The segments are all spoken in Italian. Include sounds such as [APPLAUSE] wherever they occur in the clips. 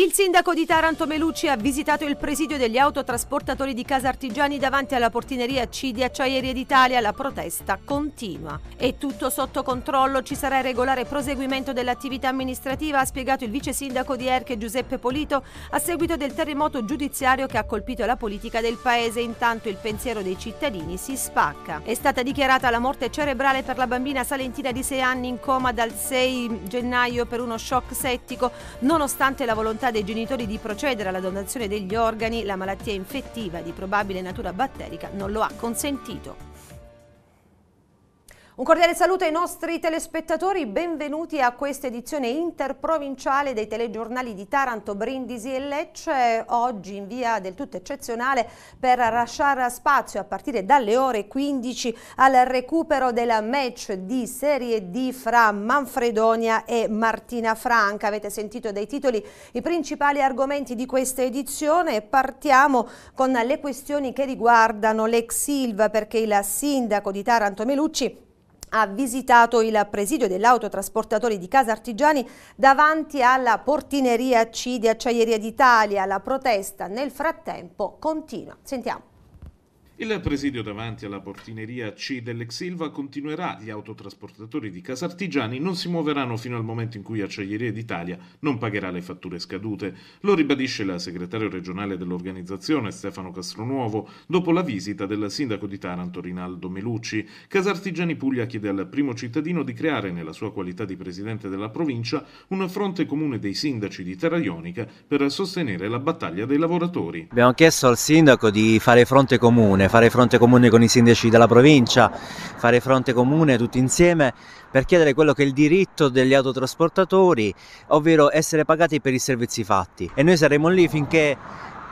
Il sindaco di Taranto Melucci ha visitato il presidio degli autotrasportatori di Casa Artigiani davanti alla portineria C di Acciaierie d'Italia. La protesta continua. È tutto sotto controllo, ci sarà il regolare proseguimento dell'attività amministrativa, ha spiegato il vice sindaco di Erche Giuseppe Polito a seguito del terremoto giudiziario che ha colpito la politica del paese. Intanto il pensiero dei cittadini si spacca. È stata dichiarata la morte cerebrale per la bambina salentina di 6 anni in coma dal 6 gennaio per uno shock settico, nonostante la volontà incapacità dei genitori di procedere alla donazione degli organi, la malattia infettiva di probabile natura batterica non lo ha consentito. Un cordiale saluto ai nostri telespettatori, benvenuti a questa edizione interprovinciale dei telegiornali di Taranto, Brindisi e Lecce, oggi in via del tutto eccezionale per lasciare spazio a partire dalle ore 15 al recupero del match di Serie D fra Manfredonia e Martina Franca. Avete sentito dai titoli i principali argomenti di questa edizione e partiamo con le questioni che riguardano l'ex Silva perché il sindaco di Taranto Melucci ha visitato il presidio dell'autotrasportatore di Casa Artigiani davanti alla portineria C di Acciaieria d'Italia. La protesta nel frattempo continua. Sentiamo. Il presidio davanti alla portineria C dell'Exilva continuerà, gli autotrasportatori di Casartigiani non si muoveranno fino al momento in cui Acciaierie d'Italia non pagherà le fatture scadute. Lo ribadisce la segretario regionale dell'organizzazione Stefano Castronuovo dopo la visita del sindaco di Taranto Rinaldo Melucci. Casartigiani Puglia chiede al primo cittadino di creare nella sua qualità di presidente della provincia un fronte comune dei sindaci di Terra Ionica per sostenere la battaglia dei lavoratori. Abbiamo chiesto al sindaco di fare fronte comune fare fronte comune con i sindaci della provincia, fare fronte comune tutti insieme per chiedere quello che è il diritto degli autotrasportatori, ovvero essere pagati per i servizi fatti. E noi saremo lì finché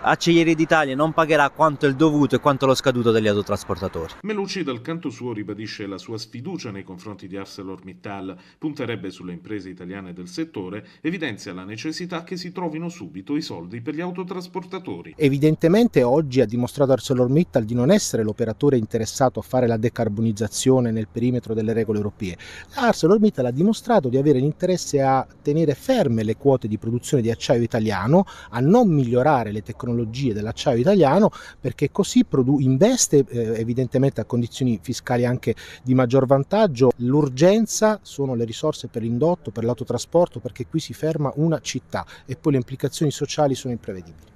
Acciaieri d'Italia non pagherà quanto è il dovuto e quanto lo scaduto degli autotrasportatori. Melucci dal canto suo ribadisce la sua sfiducia nei confronti di ArcelorMittal, punterebbe sulle imprese italiane del settore, evidenzia la necessità che si trovino subito i soldi per gli autotrasportatori. Evidentemente oggi ha dimostrato ArcelorMittal di non essere l'operatore interessato a fare la decarbonizzazione nel perimetro delle regole europee. ArcelorMittal ha dimostrato di avere l'interesse a tenere ferme le quote di produzione di acciaio italiano, a non migliorare le tecnologie tecnologie dell'acciaio italiano perché così produ- investe eh, evidentemente a condizioni fiscali anche di maggior vantaggio. L'urgenza sono le risorse per l'indotto, per l'autotrasporto perché qui si ferma una città e poi le implicazioni sociali sono imprevedibili.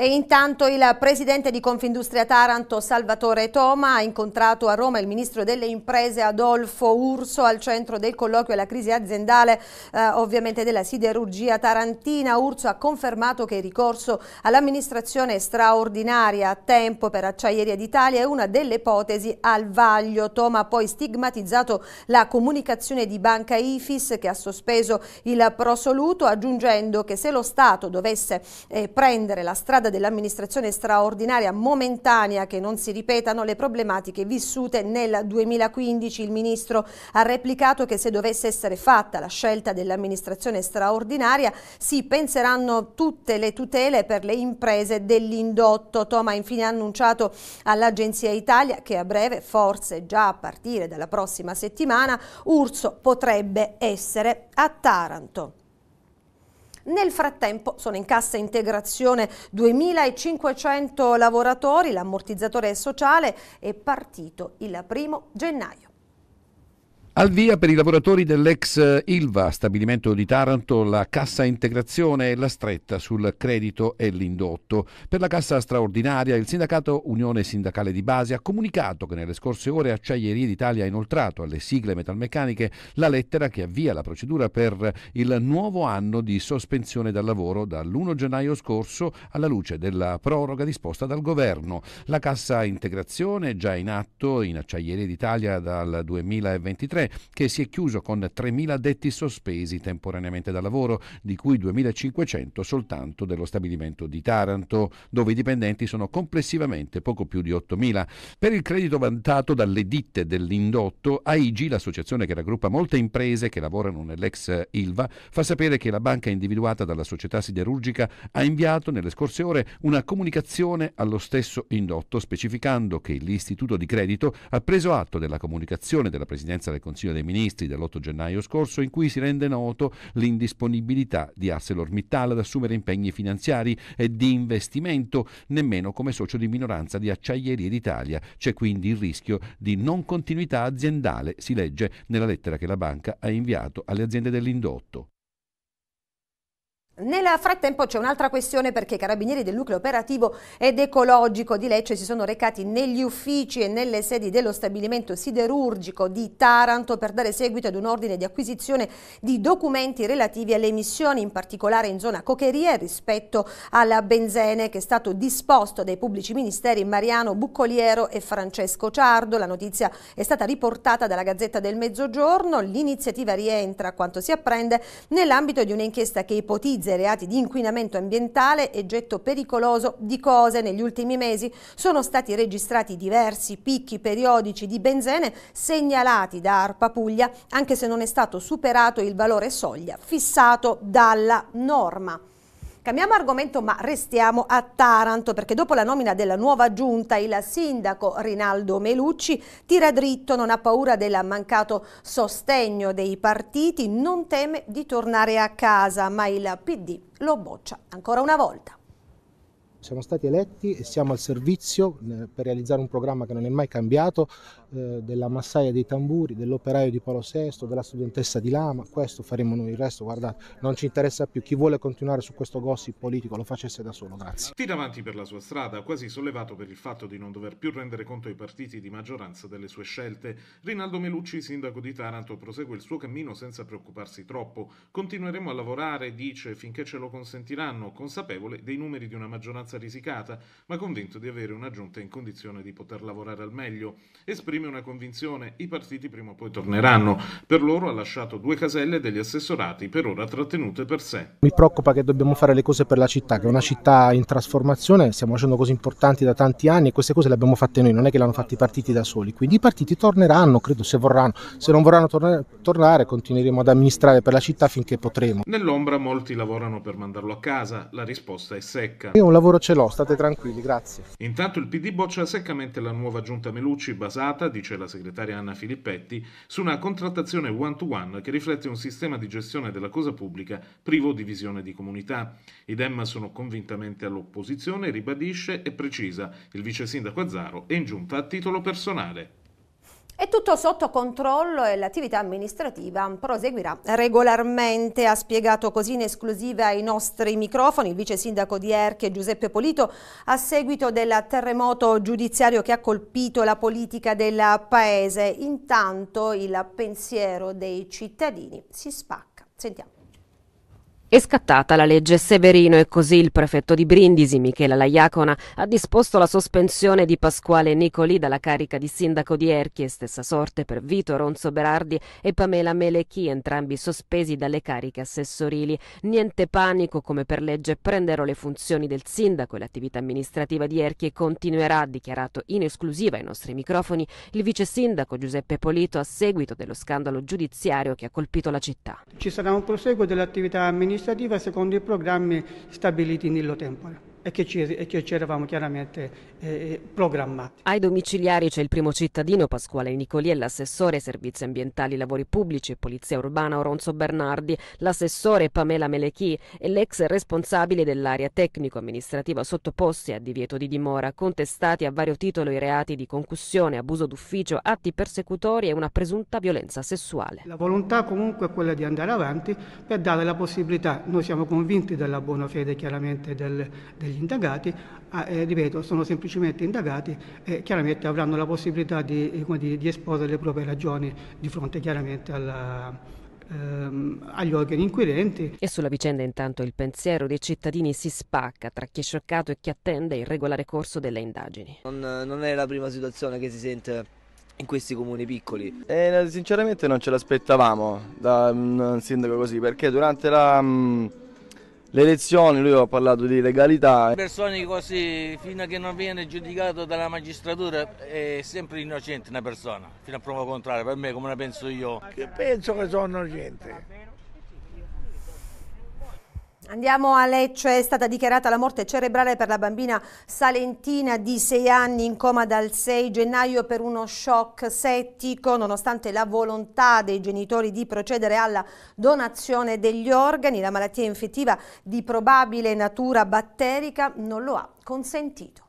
E intanto il presidente di Confindustria Taranto, Salvatore Toma, ha incontrato a Roma il ministro delle imprese Adolfo Urso al centro del colloquio alla crisi aziendale eh, ovviamente della siderurgia tarantina. Urso ha confermato che il ricorso all'amministrazione straordinaria a tempo per Acciaieria d'Italia è una delle ipotesi al vaglio. Toma ha poi stigmatizzato la comunicazione di Banca Ifis che ha sospeso il prosoluto aggiungendo che se lo Stato dovesse eh, prendere la strada dell'amministrazione straordinaria momentanea che non si ripetano le problematiche vissute nel 2015. Il ministro ha replicato che se dovesse essere fatta la scelta dell'amministrazione straordinaria si penseranno tutte le tutele per le imprese dell'indotto. Toma ha infine annunciato all'Agenzia Italia che a breve, forse già a partire dalla prossima settimana, Urso potrebbe essere a Taranto. Nel frattempo sono in cassa integrazione 2.500 lavoratori, l'ammortizzatore sociale è partito il primo gennaio. Al via per i lavoratori dell'ex Ilva, stabilimento di Taranto, la cassa integrazione e la stretta sul credito e l'indotto. Per la cassa straordinaria il sindacato Unione Sindacale di Base ha comunicato che nelle scorse ore Acciaierie d'Italia ha inoltrato alle sigle metalmeccaniche la lettera che avvia la procedura per il nuovo anno di sospensione dal lavoro dall'1 gennaio scorso alla luce della proroga disposta dal governo. La cassa integrazione già in atto in Acciaierie d'Italia dal 2023 che si è chiuso con 3.000 addetti sospesi temporaneamente dal lavoro, di cui 2.500 soltanto dello stabilimento di Taranto, dove i dipendenti sono complessivamente poco più di 8.000. Per il credito vantato dalle ditte dell'indotto, AIG, l'associazione che raggruppa molte imprese che lavorano nell'ex ILVA, fa sapere che la banca individuata dalla società siderurgica ha inviato nelle scorse ore una comunicazione allo stesso indotto specificando che l'istituto di credito ha preso atto della comunicazione della Presidenza del Consiglio Consiglio dei Ministri dell'8 gennaio scorso in cui si rende noto l'indisponibilità di ArcelorMittal ad assumere impegni finanziari e di investimento nemmeno come socio di minoranza di Acciaierie d'Italia. C'è quindi il rischio di non continuità aziendale, si legge nella lettera che la banca ha inviato alle aziende dell'indotto. Nel frattempo c'è un'altra questione perché i carabinieri del nucleo operativo ed ecologico di Lecce si sono recati negli uffici e nelle sedi dello stabilimento siderurgico di Taranto per dare seguito ad un ordine di acquisizione di documenti relativi alle emissioni, in particolare in zona Cocherie rispetto alla benzene che è stato disposto dai pubblici ministeri Mariano Buccoliero e Francesco Ciardo. La notizia è stata riportata dalla Gazzetta del Mezzogiorno. L'iniziativa rientra, quanto si apprende, nell'ambito di un'inchiesta che ipotizza penalizza i reati di inquinamento ambientale e getto pericoloso di cose. Negli ultimi mesi sono stati registrati diversi picchi periodici di benzene segnalati da Arpa Puglia, anche se non è stato superato il valore soglia fissato dalla norma. Cambiamo argomento ma restiamo a Taranto perché dopo la nomina della nuova giunta il sindaco Rinaldo Melucci tira dritto, non ha paura del mancato sostegno dei partiti, non teme di tornare a casa ma il PD lo boccia ancora una volta. Siamo stati eletti e siamo al servizio eh, per realizzare un programma che non è mai cambiato, eh, della massaia dei tamburi, dell'operaio di Paolo VI, della studentessa di Lama, questo faremo noi, il resto guardate, non ci interessa più, chi vuole continuare su questo gossip politico lo facesse da solo, grazie. Tira avanti per la sua strada, quasi sollevato per il fatto di non dover più rendere conto ai partiti di maggioranza delle sue scelte, Rinaldo Melucci, sindaco di Taranto, prosegue il suo cammino senza preoccuparsi troppo, continueremo a lavorare, dice, finché ce lo consentiranno, consapevole dei numeri di una maggioranza risicata, ma convinto di avere una giunta in condizione di poter lavorare al meglio. Esprime esprime una convinzione, i partiti prima o poi torneranno. Per loro ha lasciato due caselle degli assessorati, per ora trattenute per sé. Mi preoccupa che dobbiamo fare le cose per la città, che è una città in trasformazione, stiamo facendo cose importanti da tanti anni e queste cose le abbiamo fatte noi, non è che le hanno fatte i partiti da soli. Quindi i partiti torneranno, credo, se vorranno. Se non vorranno tornare, tornare continueremo ad amministrare per la città finché potremo. Nell'ombra molti lavorano per mandarlo a casa, la risposta è secca. Io un lavoro ce l'ho, state tranquilli, grazie. Intanto il PD boccia seccamente la nuova giunta Melucci basata dice la segretaria Anna Filippetti, su una contrattazione one-to-one che riflette un sistema di gestione della cosa pubblica privo di visione di comunità. I Dem sono convintamente all'opposizione, ribadisce e precisa il vice sindaco Azzaro è in giunta a titolo personale. È tutto sotto controllo e l'attività amministrativa proseguirà regolarmente, ha spiegato così in esclusiva ai nostri microfoni il vice sindaco di Erche Giuseppe Polito a seguito del terremoto giudiziario che ha colpito la politica del paese. Intanto il pensiero dei cittadini si spacca. Sentiamo. È scattata la legge Severino e così il prefetto di Brindisi, Michela Laiacona, ha disposto la sospensione di Pasquale Nicoli dalla carica di sindaco di Erchi e stessa sorte per Vito Ronzo Berardi e Pamela Melechi, entrambi sospesi dalle cariche assessorili. Niente panico, come per legge prenderò le funzioni del sindaco e l'attività amministrativa di Erchi e continuerà, dichiarato in esclusiva ai nostri microfoni, il vice sindaco Giuseppe Polito a seguito dello scandalo giudiziario che ha colpito la città. Ci sarà un proseguo dell'attività amministrativa amministrativa secondo i programmi stabiliti in illo tempore e che ci, e che ci eravamo chiaramente eh, eh, programmati. Ai domiciliari c'è il primo cittadino Pasquale Nicoli e l'assessore Servizi Ambientali, Lavori Pubblici e Polizia Urbana Oronzo Bernardi, l'assessore Pamela Melechi e l'ex responsabile dell'area tecnico-amministrativa sottoposti a divieto di dimora, contestati a vario titolo i reati di concussione, abuso d'ufficio, atti persecutori e una presunta violenza sessuale. La volontà comunque è quella di andare avanti per dare la possibilità, noi siamo convinti della buona fede chiaramente del, degli degli indagati, ah, eh, ripeto, sono semplicemente indagati e chiaramente avranno la possibilità di, eh, dire, di esporre le proprie ragioni di fronte chiaramente alla, ehm, agli organi inquirenti. E sulla vicenda intanto il pensiero dei cittadini si spacca tra chi è scioccato e chi attende il regolare corso delle indagini. Non, eh, non è la prima situazione che si sente in questi comuni piccoli? Eh, sinceramente non ce l'aspettavamo da un sindaco così perché durante la... Mm, le elezioni, lui ha parlato di legalità. Persone così, fino a che non viene giudicato dalla magistratura, è sempre innocente una persona, fino a prova contraria, per me come la penso io. Che penso che sono innocente Andiamo a Lecce, cioè, è stata dichiarata la morte cerebrale per la bambina salentina di 6 anni in coma dal 6 gennaio per uno shock settico, nonostante la volontà dei genitori di procedere alla donazione degli organi, la malattia infettiva di probabile natura batterica non lo ha consentito.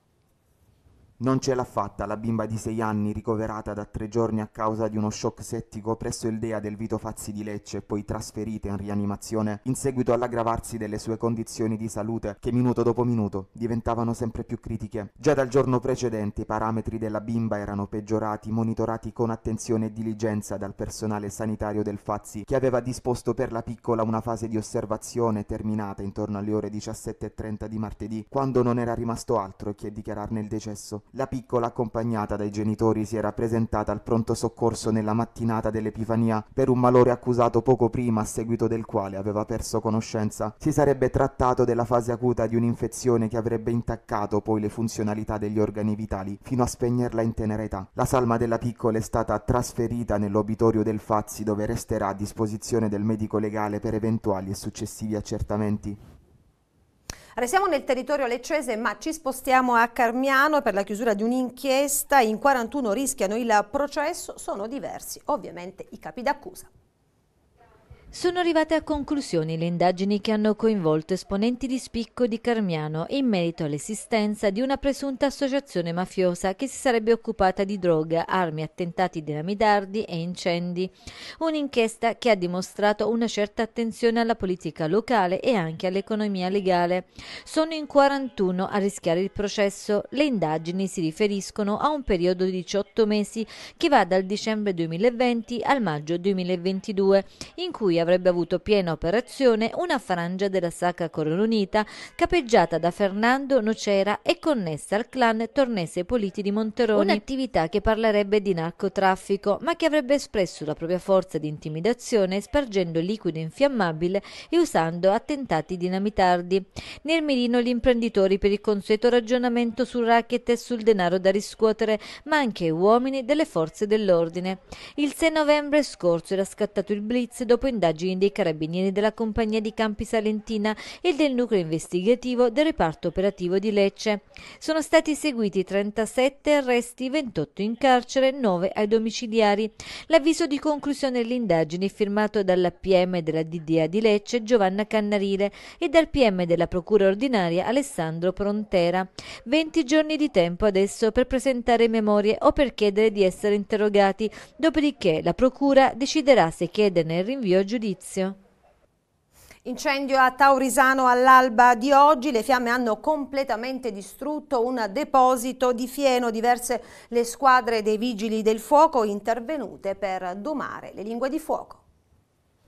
Non ce l'ha fatta la bimba di 6 anni ricoverata da tre giorni a causa di uno shock settico presso il DEA del Vito Fazzi di Lecce poi trasferita in rianimazione in seguito all'aggravarsi delle sue condizioni di salute che minuto dopo minuto diventavano sempre più critiche. Già dal giorno precedente i parametri della bimba erano peggiorati, monitorati con attenzione e diligenza dal personale sanitario del Fazzi che aveva disposto per la piccola una fase di osservazione terminata intorno alle ore 17.30 di martedì quando non era rimasto altro che dichiararne il decesso. La piccola, accompagnata dai genitori, si era presentata al pronto soccorso nella mattinata dell'Epifania per un malore accusato poco prima a seguito del quale aveva perso conoscenza. Si sarebbe trattato della fase acuta di un'infezione che avrebbe intaccato poi le funzionalità degli organi vitali fino a spegnerla in tenera età. La salma della piccola è stata trasferita nell'obitorio del Fazzi dove resterà a disposizione del medico legale per eventuali e successivi accertamenti siamo nel territorio leccese ma ci spostiamo a Carmiano per la chiusura di un'inchiesta. In 41 rischiano il processo, sono diversi ovviamente i capi d'accusa. Sono arrivate a conclusione le indagini che hanno coinvolto esponenti di spicco di Carmiano in merito all'esistenza di una presunta associazione mafiosa che si sarebbe occupata di droga, armi, attentati dinamitardi e incendi. Un'inchiesta che ha dimostrato una certa attenzione alla politica locale e anche all'economia legale. Sono in 41 a rischiare il processo. Le indagini si riferiscono a un periodo di 18 mesi che va dal dicembre 2020 al maggio 2022, in cui avrebbe avuto piena operazione una frangia della Sacra Corona Unita capeggiata da Fernando Nocera e connessa al clan Tornese Politi di Monteroni. Un'attività che parlerebbe di narcotraffico, ma che avrebbe espresso la propria forza di intimidazione spargendo liquido infiammabile e usando attentati dinamitardi. Nel mirino gli imprenditori per il consueto ragionamento sul racket e sul denaro da riscuotere, ma anche uomini delle forze dell'ordine. Il 6 novembre scorso era scattato il blitz dopo indagini indagini dei carabinieri della compagnia di Campi Salentina e del nucleo investigativo del reparto operativo di Lecce. Sono stati seguiti 37 arresti, 28 in carcere, 9 ai domiciliari. L'avviso di conclusione dell'indagine è firmato dalla PM della DDA di Lecce Giovanna Cannarile e dal PM della Procura ordinaria Alessandro Prontera. 20 giorni di tempo adesso per presentare memorie o per chiedere di essere interrogati, dopodiché la Procura deciderà se chiederne il rinvio a giudizio giudizio. Incendio a Taurisano all'alba di oggi, le fiamme hanno completamente distrutto un deposito di fieno, diverse le squadre dei vigili del fuoco intervenute per domare le lingue di fuoco.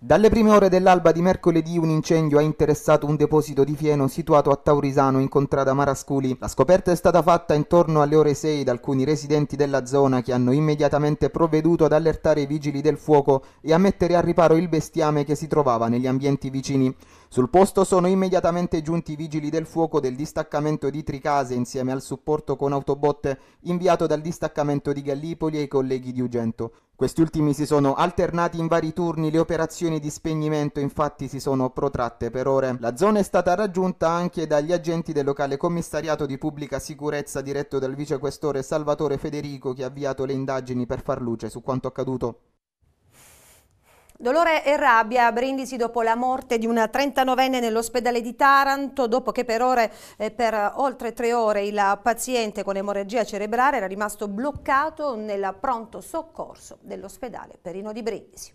Dalle prime ore dell'alba di mercoledì un incendio ha interessato un deposito di fieno situato a Taurisano in contrada Marasculi. La scoperta è stata fatta intorno alle ore 6 da alcuni residenti della zona che hanno immediatamente provveduto ad allertare i vigili del fuoco e a mettere a riparo il bestiame che si trovava negli ambienti vicini. Sul posto sono immediatamente giunti i vigili del fuoco del distaccamento di Tricase insieme al supporto con autobotte inviato dal distaccamento di Gallipoli e ai colleghi di Ugento. Questi ultimi si sono alternati in vari turni, le operazioni di spegnimento infatti si sono protratte per ore. La zona è stata raggiunta anche dagli agenti del locale commissariato di pubblica sicurezza diretto dal vicequestore Salvatore Federico che ha avviato le indagini per far luce su quanto accaduto. Dolore e rabbia a Brindisi dopo la morte di una 39enne nell'ospedale di Taranto, dopo che per, ore, eh, per oltre tre ore il paziente con emorragia cerebrale era rimasto bloccato nel pronto soccorso dell'ospedale Perino di Brindisi.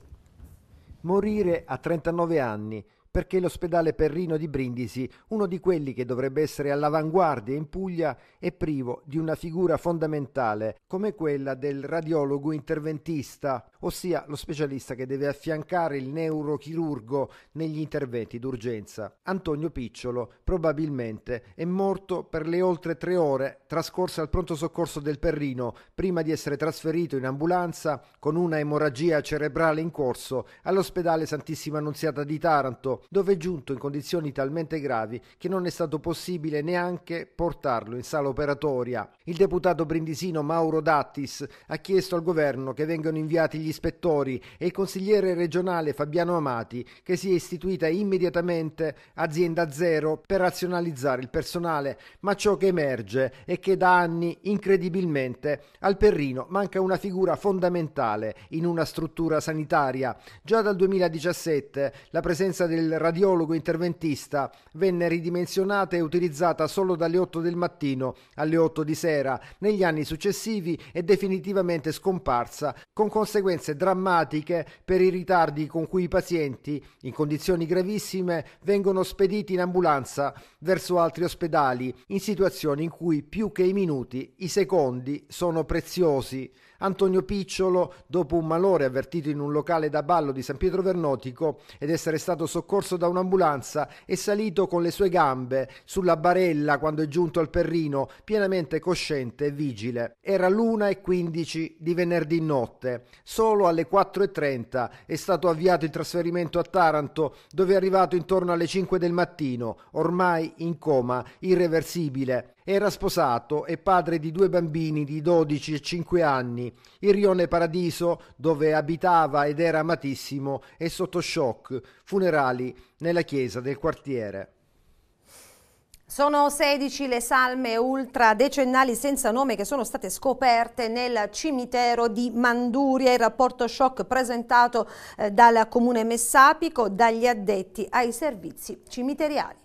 Morire a 39 anni perché l'ospedale Perrino di Brindisi, uno di quelli che dovrebbe essere all'avanguardia in Puglia, è privo di una figura fondamentale come quella del radiologo interventista, ossia lo specialista che deve affiancare il neurochirurgo negli interventi d'urgenza. Antonio Picciolo probabilmente è morto per le oltre tre ore trascorse al pronto soccorso del Perrino prima di essere trasferito in ambulanza con una emorragia cerebrale in corso all'ospedale Santissima Annunziata di Taranto dove è giunto in condizioni talmente gravi che non è stato possibile neanche portarlo in sala operatoria. Il deputato brindisino Mauro Dattis ha chiesto al governo che vengano inviati gli ispettori e il consigliere regionale Fabiano Amati che sia istituita immediatamente azienda zero per razionalizzare il personale, ma ciò che emerge è che da anni incredibilmente al Perrino manca una figura fondamentale in una struttura sanitaria. Già dal 2017 la presenza del del radiologo interventista venne ridimensionata e utilizzata solo dalle 8 del mattino alle 8 di sera negli anni successivi e definitivamente scomparsa, con conseguenze drammatiche per i ritardi con cui i pazienti, in condizioni gravissime, vengono spediti in ambulanza verso altri ospedali, in situazioni in cui più che i minuti, i secondi sono preziosi. Antonio Picciolo, dopo un malore avvertito in un locale da ballo di San Pietro Vernotico ed essere stato soccorso da un'ambulanza, è salito con le sue gambe sulla barella quando è giunto al Perrino, pienamente cosciente e vigile. Era l'1.15 di venerdì notte. Solo alle 4.30 è stato avviato il trasferimento a Taranto, dove è arrivato intorno alle 5 del mattino, ormai in coma, irreversibile. Era sposato e padre di due bambini di 12 e 5 anni. Il rione Paradiso, dove abitava ed era amatissimo, è sotto shock, funerali nella chiesa del quartiere. Sono 16 le salme ultra decennali senza nome che sono state scoperte nel cimitero di Manduria, il rapporto shock presentato eh, dal comune Messapico dagli addetti ai servizi cimiteriali.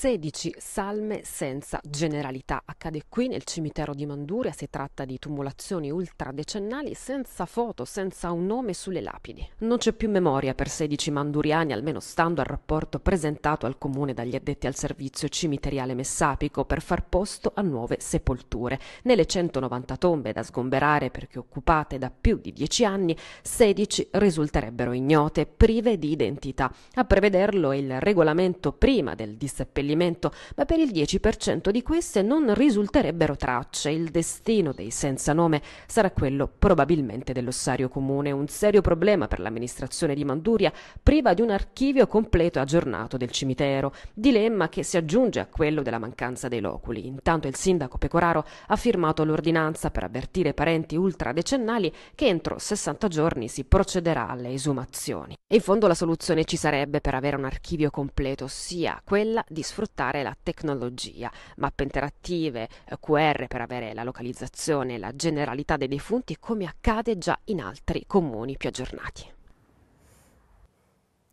16 salme senza generalità. Accade qui nel cimitero di Manduria, si tratta di tumulazioni ultradecennali senza foto, senza un nome sulle lapidi. Non c'è più memoria per 16 manduriani, almeno stando al rapporto presentato al comune dagli addetti al servizio cimiteriale messapico per far posto a nuove sepolture. Nelle 190 tombe da sgomberare perché occupate da più di 10 anni, 16 risulterebbero ignote, prive di identità. A prevederlo è il regolamento prima del disseppellimento fallimento, ma per il 10% di queste non risulterebbero tracce. Il destino dei senza nome sarà quello probabilmente dell'ossario comune, un serio problema per l'amministrazione di Manduria, priva di un archivio completo e aggiornato del cimitero, dilemma che si aggiunge a quello della mancanza dei loculi. Intanto il sindaco Pecoraro ha firmato l'ordinanza per avvertire parenti ultradecennali che entro 60 giorni si procederà alle esumazioni. E in fondo la soluzione ci sarebbe per avere un archivio completo, sia quella di sfruttare sfruttare la tecnologia, mappe interattive, eh, QR per avere la localizzazione e la generalità dei defunti come accade già in altri comuni più aggiornati.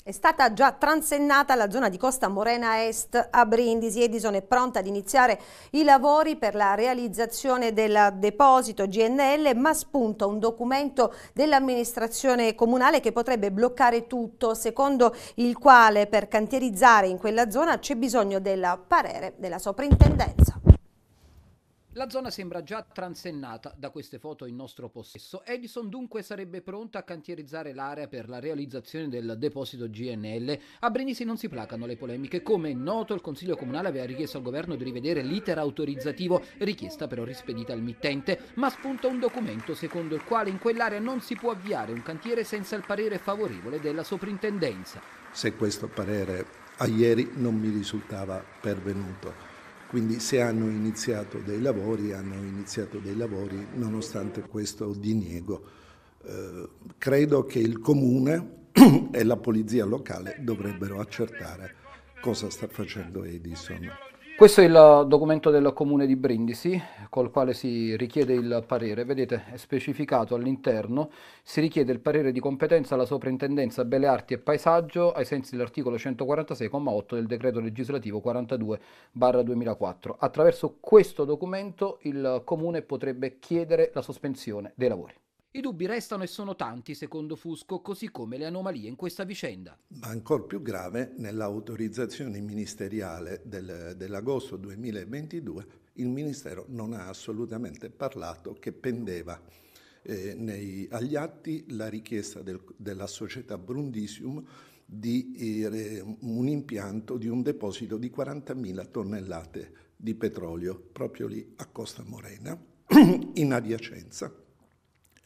È stata già transennata la zona di Costa Morena Est a Brindisi. Edison è pronta ad iniziare i lavori per la realizzazione del deposito GNL, ma spunta un documento dell'amministrazione comunale che potrebbe bloccare tutto, secondo il quale per cantierizzare in quella zona c'è bisogno del parere della soprintendenza. La zona sembra già transennata da queste foto in nostro possesso. Edison dunque sarebbe pronta a cantierizzare l'area per la realizzazione del deposito GNL. A Brindisi non si placano le polemiche. Come è noto, il Consiglio Comunale aveva richiesto al governo di rivedere l'iter autorizzativo, richiesta però rispedita al mittente, ma spunta un documento secondo il quale in quell'area non si può avviare un cantiere senza il parere favorevole della soprintendenza. Se questo parere a ieri non mi risultava pervenuto quindi se hanno iniziato dei lavori, hanno iniziato dei lavori nonostante questo diniego. Eh, credo che il comune [CLEARS THROAT] e la polizia locale dovrebbero accertare cosa sta facendo Edison. Questo è il documento del comune di Brindisi col quale si richiede il parere, vedete è specificato all'interno, si richiede il parere di competenza alla soprintendenza Belle Arti e Paesaggio ai sensi dell'articolo 146,8 del decreto legislativo 42-2004. Attraverso questo documento il comune potrebbe chiedere la sospensione dei lavori. I dubbi restano e sono tanti, secondo Fusco, così come le anomalie in questa vicenda. Ma ancora più grave, nell'autorizzazione ministeriale del, dell'agosto 2022, il Ministero non ha assolutamente parlato che pendeva eh, nei, agli atti la richiesta del, della società Brundisium di eh, un impianto di un deposito di 40.000 tonnellate di petrolio proprio lì a Costa Morena, [CLEARS THROAT] in adiacenza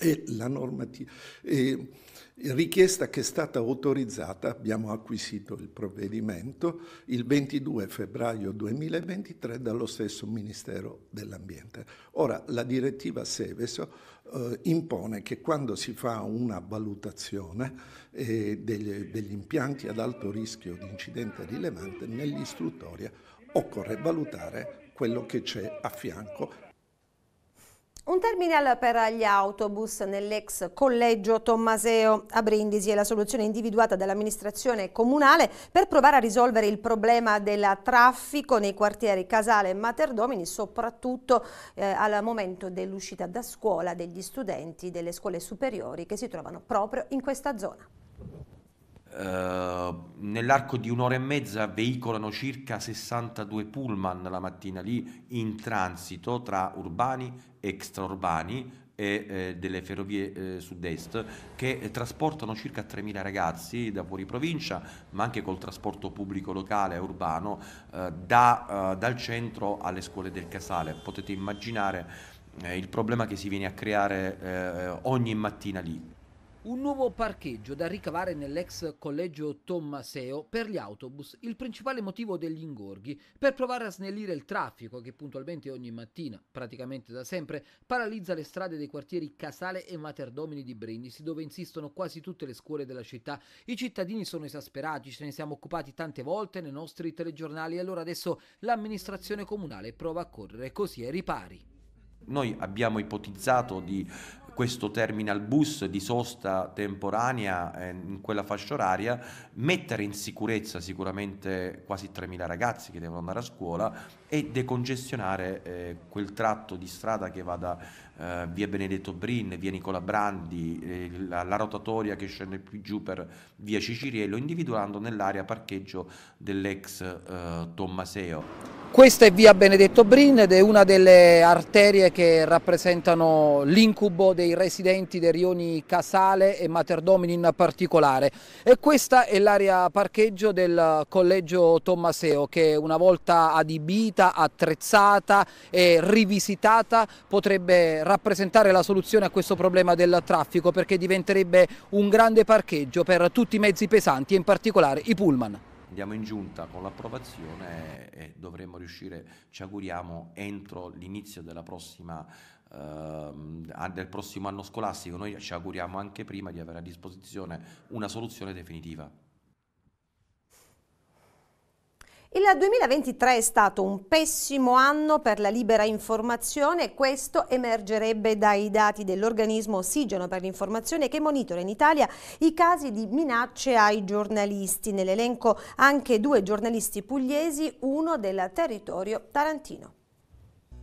e la normativa. È richiesta che è stata autorizzata, abbiamo acquisito il provvedimento, il 22 febbraio 2023 dallo stesso Ministero dell'Ambiente. Ora, la direttiva Seveso eh, impone che quando si fa una valutazione eh, degli, degli impianti ad alto rischio di incidente rilevante, nell'istruttoria occorre valutare quello che c'è a fianco un terminal per gli autobus nell'ex collegio Tommaseo a Brindisi è la soluzione individuata dall'amministrazione comunale per provare a risolvere il problema del traffico nei quartieri Casale e Materdomini, soprattutto eh, al momento dell'uscita da scuola degli studenti delle scuole superiori che si trovano proprio in questa zona. Eh, nell'arco di un'ora e mezza veicolano circa 62 pullman la mattina lì in transito tra urbani, extraurbani e eh, delle ferrovie eh, sud-est che eh, trasportano circa 3.000 ragazzi da fuori provincia ma anche col trasporto pubblico locale e urbano eh, da, eh, dal centro alle scuole del Casale. Potete immaginare il problema che si viene a creare ogni mattina lì. Un nuovo parcheggio da ricavare nell'ex collegio Tommaseo per gli autobus, il principale motivo degli ingorghi, per provare a snellire il traffico che puntualmente ogni mattina, praticamente da sempre, paralizza le strade dei quartieri Casale e Materdomini di Brindisi, dove insistono quasi tutte le scuole della città. I cittadini sono esasperati, ce ne siamo occupati tante volte nei nostri telegiornali e allora adesso l'amministrazione comunale prova a correre così ai ripari. Noi abbiamo ipotizzato di questo terminal bus di sosta temporanea eh, in quella fascia oraria, mettere in sicurezza sicuramente quasi 3.000 ragazzi che devono andare a scuola e decongestionare eh, quel tratto di strada che va da eh, via Benedetto Brin, via Nicola Brandi, eh, la, la, rotatoria che scende più giù per via Ciciriello, individuando nell'area parcheggio dell'ex eh, Tommaseo. Questa è via Benedetto Brin ed è una delle arterie che rappresentano l'incubo dei residenti dei rioni Casale e Materdomini in particolare. E questa è l'area parcheggio del collegio Tommaseo che una volta adibita, attrezzata e rivisitata potrebbe rappresentare la soluzione a questo problema del traffico perché diventerebbe un grande parcheggio per tutti i mezzi pesanti e in particolare i pullman andiamo in giunta con l'approvazione e dovremmo riuscire, ci auguriamo, entro l'inizio della prossima ehm, del prossimo anno scolastico, noi ci auguriamo anche prima di avere a disposizione una soluzione definitiva. Il 2023 è stato un pessimo anno per la libera informazione, questo emergerebbe dai dati dell'organismo Ossigeno per l'informazione che monitora in Italia i casi di minacce ai giornalisti, nell'elenco anche due giornalisti pugliesi, uno del territorio tarantino.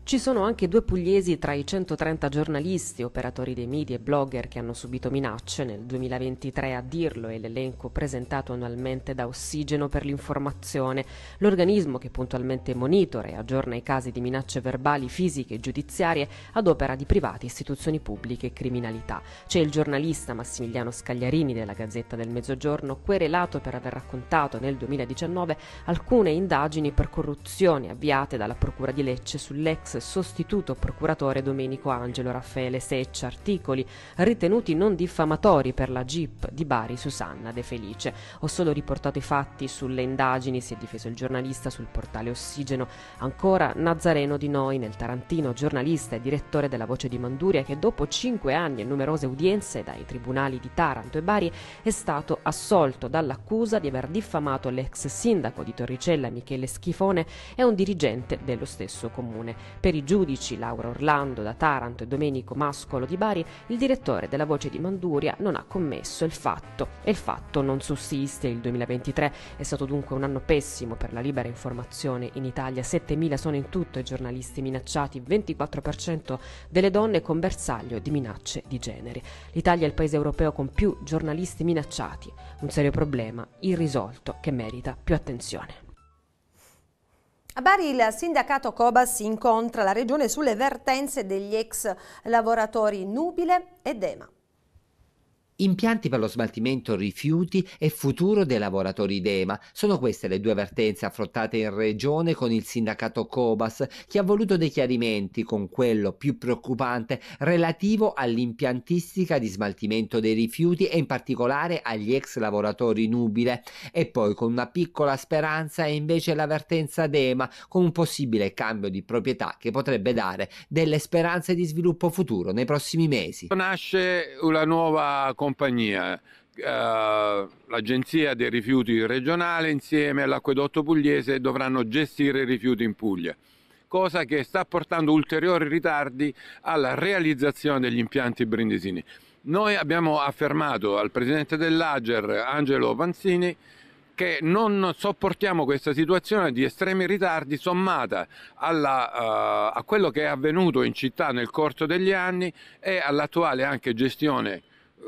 Ci sono anche due pugliesi tra i 130 giornalisti, operatori dei media e blogger che hanno subito minacce nel 2023 a dirlo e l'elenco presentato annualmente da Ossigeno per l'informazione, l'organismo che puntualmente monitora e aggiorna i casi di minacce verbali, fisiche e giudiziarie ad opera di privati, istituzioni pubbliche e criminalità. C'è il giornalista Massimiliano Scagliarini della Gazzetta del Mezzogiorno, querelato per aver raccontato nel 2019 alcune indagini per corruzione avviate dalla Procura di Lecce sull'ex sostituto procuratore Domenico Angelo Raffaele Seccia articoli ritenuti non diffamatori per la GIP di Bari Susanna De Felice. Ho solo riportato i fatti sulle indagini, si è difeso il giornalista sul portale Ossigeno. Ancora Nazareno di Noi nel Tarantino, giornalista e direttore della Voce di Manduria che dopo cinque anni e numerose udienze dai tribunali di Taranto e Bari è stato assolto dall'accusa di aver diffamato l'ex sindaco di Torricella Michele Schifone e un dirigente dello stesso comune. Per i giudici Laura Orlando da Taranto e Domenico Mascolo di Bari, il direttore della voce di Manduria non ha commesso il fatto e il fatto non sussiste. Il 2023 è stato dunque un anno pessimo per la libera informazione in Italia. 7.000 sono in tutto i giornalisti minacciati, 24% delle donne con bersaglio di minacce di genere. L'Italia è il paese europeo con più giornalisti minacciati, un serio problema irrisolto che merita più attenzione. A Bari il sindacato Cobas incontra la regione sulle vertenze degli ex lavoratori Nubile ed Ema. Impianti per lo smaltimento rifiuti e futuro dei lavoratori d'EMA. Sono queste le due vertenze affrontate in regione con il sindacato Cobas, che ha voluto dei chiarimenti con quello più preoccupante relativo all'impiantistica di smaltimento dei rifiuti e in particolare agli ex lavoratori nubile. E poi con una piccola speranza è invece la vertenza d'EMA, con un possibile cambio di proprietà che potrebbe dare delle speranze di sviluppo futuro nei prossimi mesi. Nasce una nuova compagnia, eh, l'Agenzia dei rifiuti regionale insieme all'acquedotto pugliese dovranno gestire i rifiuti in Puglia, cosa che sta portando ulteriori ritardi alla realizzazione degli impianti brindisini. Noi abbiamo affermato al presidente dell'Ager, Angelo Panzini, che non sopportiamo questa situazione di estremi ritardi sommata alla, uh, a quello che è avvenuto in città nel corso degli anni e all'attuale anche gestione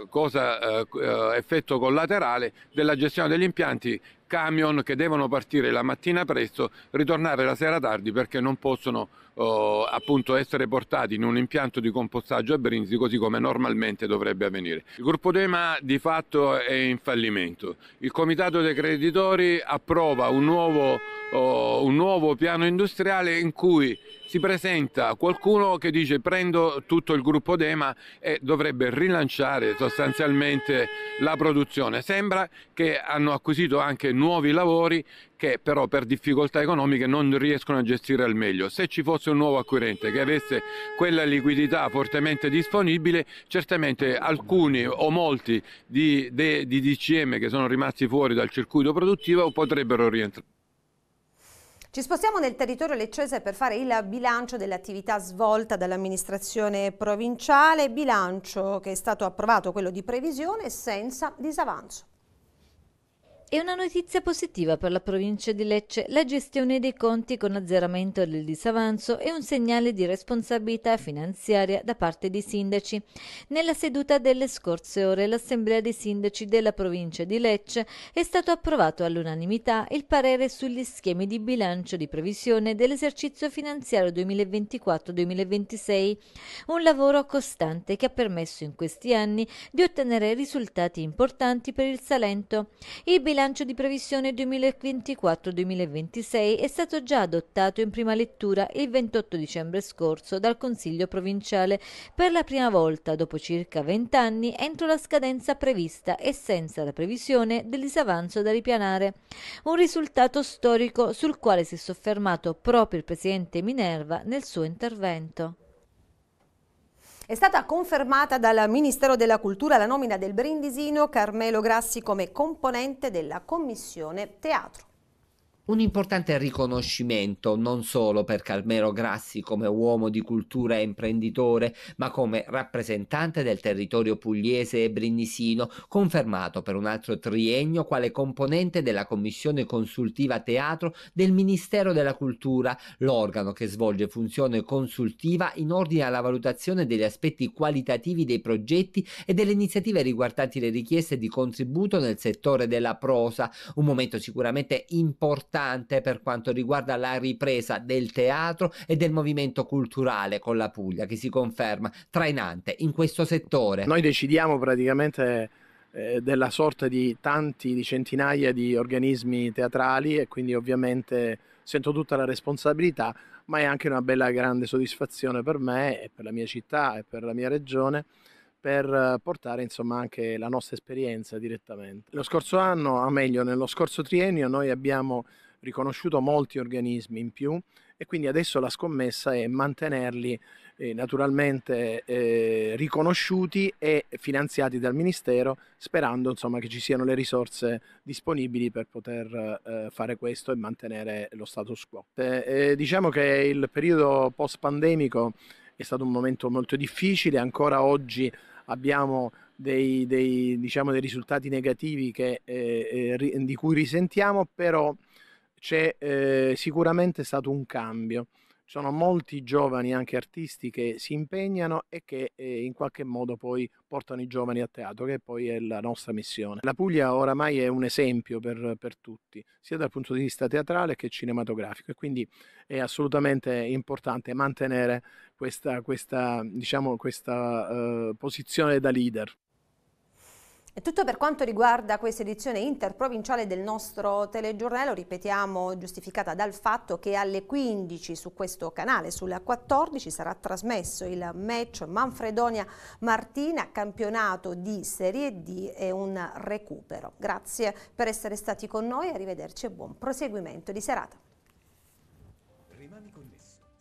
cosa, eh, eh, effetto collaterale della gestione degli impianti camion che devono partire la mattina presto, ritornare la sera tardi perché non possono eh, appunto essere portati in un impianto di compostaggio a Brinzi così come normalmente dovrebbe avvenire. Il gruppo Dema di fatto è in fallimento. Il comitato dei creditori approva un nuovo, oh, un nuovo piano industriale in cui si presenta qualcuno che dice prendo tutto il gruppo Dema e dovrebbe rilanciare sostanzialmente la produzione. Sembra che hanno acquisito anche nuovi lavori che però per difficoltà economiche non riescono a gestire al meglio. Se ci fosse un nuovo acquirente che avesse quella liquidità fortemente disponibile, certamente alcuni o molti di, de, di DCM che sono rimasti fuori dal circuito produttivo potrebbero rientrare. Ci spostiamo nel territorio leccese per fare il bilancio dell'attività svolta dall'amministrazione provinciale, bilancio che è stato approvato quello di previsione senza disavanzo. È una notizia positiva per la provincia di Lecce. La gestione dei conti con azzeramento del disavanzo e un segnale di responsabilità finanziaria da parte dei sindaci. Nella seduta delle scorse ore l'Assemblea dei sindaci della provincia di Lecce è stato approvato all'unanimità il parere sugli schemi di bilancio di previsione dell'esercizio finanziario 2024-2026. Un lavoro costante che ha permesso in questi anni di ottenere risultati importanti per il Salento. Il bilancio di previsione 2024-2026 è stato già adottato in prima lettura il 28 dicembre scorso dal Consiglio provinciale per la prima volta dopo circa 20 anni entro la scadenza prevista e senza la previsione del disavanzo da ripianare. Un risultato storico sul quale si è soffermato proprio il presidente Minerva nel suo intervento. È stata confermata dal Ministero della Cultura la nomina del brindisino Carmelo Grassi come componente della Commissione Teatro. Un importante riconoscimento non solo per Calmero Grassi come uomo di cultura e imprenditore, ma come rappresentante del territorio pugliese e brindisino, confermato per un altro triennio quale componente della Commissione Consultiva Teatro del Ministero della Cultura, l'organo che svolge funzione consultiva in ordine alla valutazione degli aspetti qualitativi dei progetti e delle iniziative riguardanti le richieste di contributo nel settore della prosa, un momento sicuramente importante importante per quanto riguarda la ripresa del teatro e del movimento culturale con la Puglia, che si conferma trainante in questo settore. Noi decidiamo praticamente eh, della sorte di tanti, di centinaia di organismi teatrali e quindi ovviamente sento tutta la responsabilità, ma è anche una bella grande soddisfazione per me e per la mia città e per la mia regione per portare insomma anche la nostra esperienza direttamente. Lo scorso anno, o meglio nello scorso triennio, noi abbiamo riconosciuto molti organismi in più e quindi adesso la scommessa è mantenerli eh, naturalmente eh, riconosciuti e finanziati dal Ministero sperando insomma, che ci siano le risorse disponibili per poter eh, fare questo e mantenere lo status quo. Eh, eh, diciamo che il periodo post pandemico è stato un momento molto difficile, ancora oggi abbiamo dei, dei, diciamo, dei risultati negativi che, eh, di cui risentiamo, però c'è eh, sicuramente stato un cambio. Ci sono molti giovani, anche artisti, che si impegnano e che eh, in qualche modo poi portano i giovani a teatro, che poi è la nostra missione. La Puglia oramai è un esempio per, per tutti, sia dal punto di vista teatrale che cinematografico, e quindi è assolutamente importante mantenere questa, questa, diciamo, questa eh, posizione da leader. È tutto per quanto riguarda questa edizione interprovinciale del nostro telegiornale, ripetiamo, giustificata dal fatto che alle 15 su questo canale, sulla 14, sarà trasmesso il match Manfredonia-Martina, campionato di Serie D e un recupero. Grazie per essere stati con noi, arrivederci e buon proseguimento di serata.